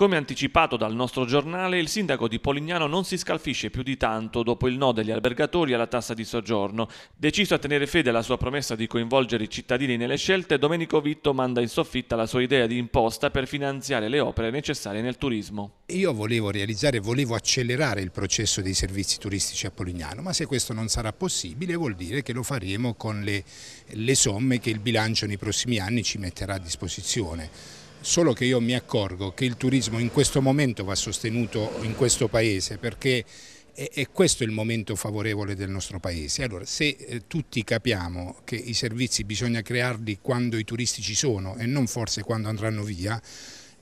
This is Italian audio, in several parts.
Come anticipato dal nostro giornale, il sindaco di Polignano non si scalfisce più di tanto dopo il no degli albergatori alla tassa di soggiorno. Deciso a tenere fede alla sua promessa di coinvolgere i cittadini nelle scelte, Domenico Vitto manda in soffitta la sua idea di imposta per finanziare le opere necessarie nel turismo. Io volevo realizzare, volevo accelerare il processo dei servizi turistici a Polignano, ma se questo non sarà possibile vuol dire che lo faremo con le, le somme che il bilancio nei prossimi anni ci metterà a disposizione solo che io mi accorgo che il turismo in questo momento va sostenuto in questo paese perché è, questo il momento favorevole del nostro paese. Allora, se eh, tutti capiamo che i servizi bisogna crearli quando i turisti ci sono e non forse quando andranno via,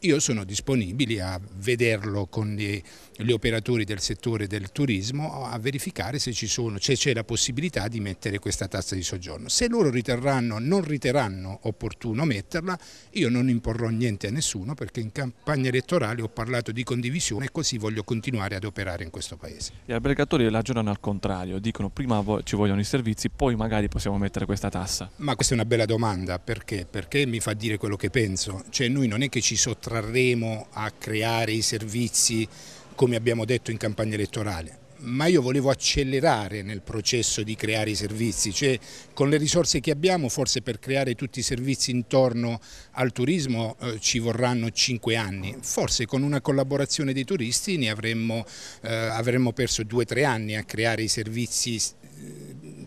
io sono disponibile a vederlo con gli, gli operatori del settore del turismo a verificare se c'è la possibilità di mettere questa tassa di soggiorno. Se loro riterranno, non riterranno opportuno metterla, io non imporrò niente a nessuno perché in campagna elettorale ho parlato di condivisione e così voglio continuare ad operare in questo Paese. Gli albergatori ragionano al contrario, dicono prima ci vogliono i servizi, poi magari possiamo mettere questa tassa. Ma questa è una bella domanda, perché? Perché mi fa dire quello che penso, cioè noi non è che ci sottraiamo distrarremo a creare i servizi come abbiamo detto in campagna elettorale ma io volevo accelerare nel processo di creare i servizi, cioè con le risorse che abbiamo forse per creare tutti i servizi intorno al turismo eh, ci vorranno cinque anni, forse con una collaborazione dei turisti ne avremmo, eh, avremmo perso 2-3 anni a creare i servizi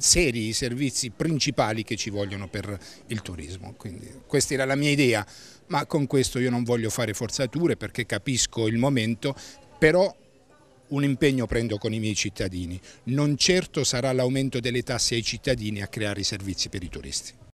seri i servizi principali che ci vogliono per il turismo. Quindi questa era la mia idea, ma con questo io non voglio fare forzature perché capisco il momento, però un impegno prendo con i miei cittadini. Non certo sarà l'aumento delle tasse ai cittadini a creare i servizi per i turisti.